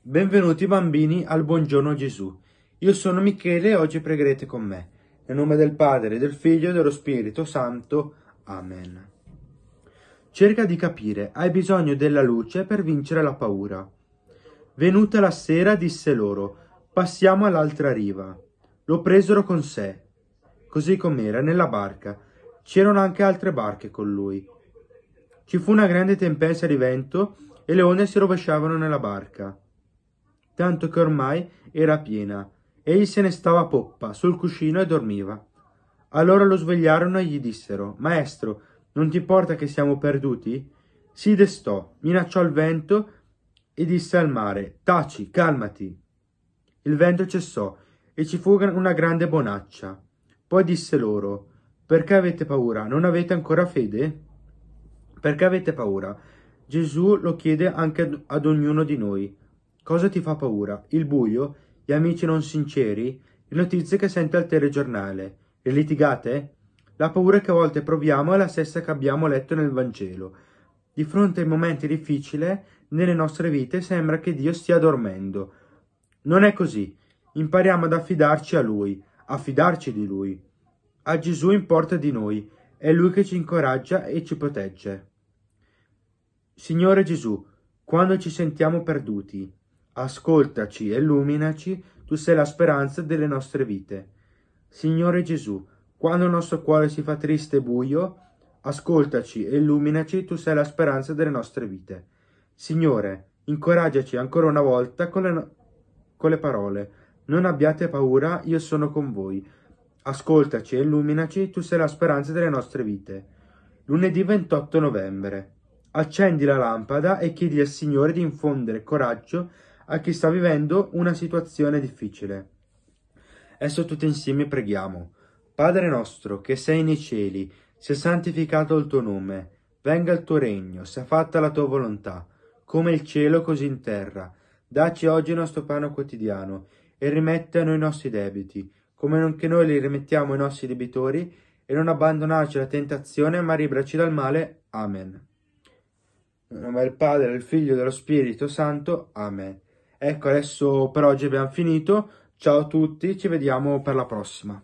Benvenuti bambini al Buongiorno Gesù. Io sono Michele e oggi pregherete con me. Nel nome del Padre, del Figlio e dello Spirito Santo. Amen. Cerca di capire, hai bisogno della luce per vincere la paura. Venuta la sera disse loro, passiamo all'altra riva. Lo presero con sé, così com'era, nella barca. C'erano anche altre barche con lui. Ci fu una grande tempesta di vento e le onde si rovesciavano nella barca tanto che ormai era piena. Egli se ne stava a poppa, sul cuscino e dormiva. Allora lo svegliarono e gli dissero, Maestro, non ti importa che siamo perduti? Si destò, minacciò il vento e disse al mare, Taci, calmati. Il vento cessò e ci fu una grande bonaccia. Poi disse loro, Perché avete paura? Non avete ancora fede? Perché avete paura? Gesù lo chiede anche ad ognuno di noi. Cosa ti fa paura? Il buio? Gli amici non sinceri? Le notizie che sente al telegiornale? Le litigate? La paura che a volte proviamo è la stessa che abbiamo letto nel Vangelo. Di fronte ai momenti difficili nelle nostre vite sembra che Dio stia dormendo. Non è così. Impariamo ad affidarci a Lui, a fidarci di Lui. A Gesù importa di noi, è Lui che ci incoraggia e ci protegge. Signore Gesù, quando ci sentiamo perduti, ascoltaci illuminaci, tu sei la speranza delle nostre vite. Signore Gesù, quando il nostro cuore si fa triste e buio, ascoltaci e illuminaci, tu sei la speranza delle nostre vite. Signore, incoraggiaci ancora una volta con le, con le parole. Non abbiate paura, io sono con voi. Ascoltaci e illuminaci, tu sei la speranza delle nostre vite. Lunedì 28 novembre. Accendi la lampada e chiedi al Signore di infondere coraggio a chi sta vivendo una situazione difficile. Adesso tutti insieme preghiamo. Padre nostro, che sei nei cieli, sia santificato il tuo nome, venga il tuo regno, sia fatta la tua volontà, come il cielo così in terra. Dacci oggi il nostro pane quotidiano, e rimetta a noi i nostri debiti, come anche noi li rimettiamo ai nostri debitori, e non abbandonarci alla tentazione, ma ribraci dal male. Amen. Nel nome del Padre, del Figlio e dello Spirito Santo. Amen. Ecco, adesso per oggi abbiamo finito. Ciao a tutti, ci vediamo per la prossima.